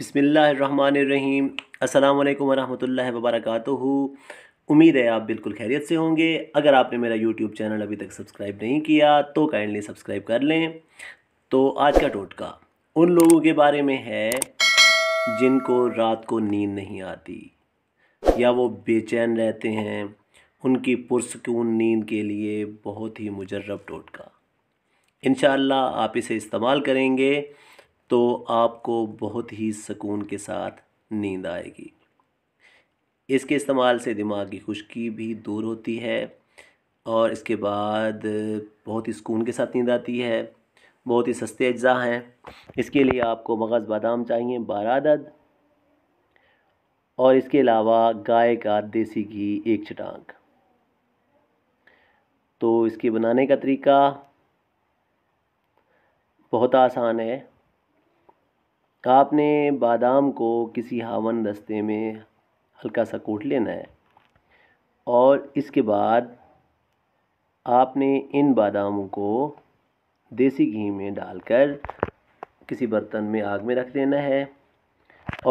बसमिल अल्लाम वर्क उम्मीद है आप बिल्कुल खैरियत से होंगे अगर आपने मेरा यूट्यूब चैनल अभी तक सब्सक्राइब नहीं किया तो काइंडली सब्सक्राइब कर लें तो आज का टोटका उन लोगों के बारे में है जिनको रात को नींद नहीं आती या वो बेचैन रहते हैं उनकी पुरसकून नींद के लिए बहुत ही मुजरब टोटका इन आप इसे इस्तेमाल करेंगे तो आपको बहुत ही सुकून के साथ नींद आएगी इसके इस्तेमाल से दिमाग की खुश्की भी दूर होती है और इसके बाद बहुत ही सुकून के साथ नींद आती है बहुत ही सस्ते अज्जा हैं इसके लिए आपको मगज़ बादाम चाहिए बारह अदद और इसके अलावा गाय का देसी घी एक छटांग तो इसके बनाने का तरीका बहुत आसान है तो आपने बादाम को किसी हावन दस्ते में हल्का सा कूट लेना है और इसके बाद आपने इन बादामों को देसी घी में डालकर किसी बर्तन में आग में रख देना है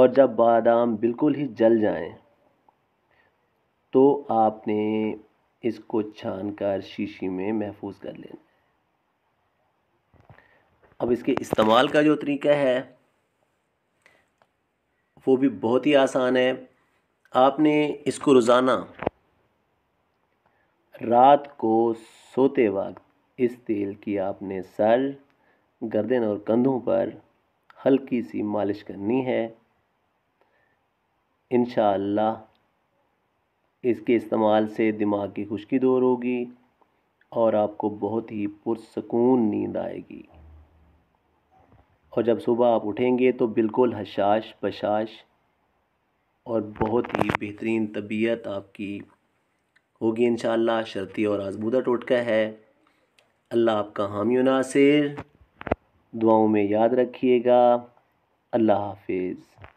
और जब बादाम बिल्कुल ही जल जाएं तो आपने इसको छान कर शीशी में महफूज कर लेना अब इसके इस्तेमाल का जो तरीका है वो भी बहुत ही आसान है आपने इसको रोज़ाना रात को सोते वक्त इस तेल की आपने सर गर्दन और कंधों पर हल्की सी मालिश करनी है इन इसके इस्तेमाल से दिमाग की खुशकी दूर होगी और आपको बहुत ही पुरसकून नींद आएगी और जब सुबह आप उठेंगे तो बिल्कुल हशाश पशाश और बहुत ही बेहतरीन तबीयत आपकी होगी इन शर्ती और आजमूदा टोटका है अल्लाह आपका हामी नासिर दुआओं में याद रखिएगा अल्लाह हाफिज़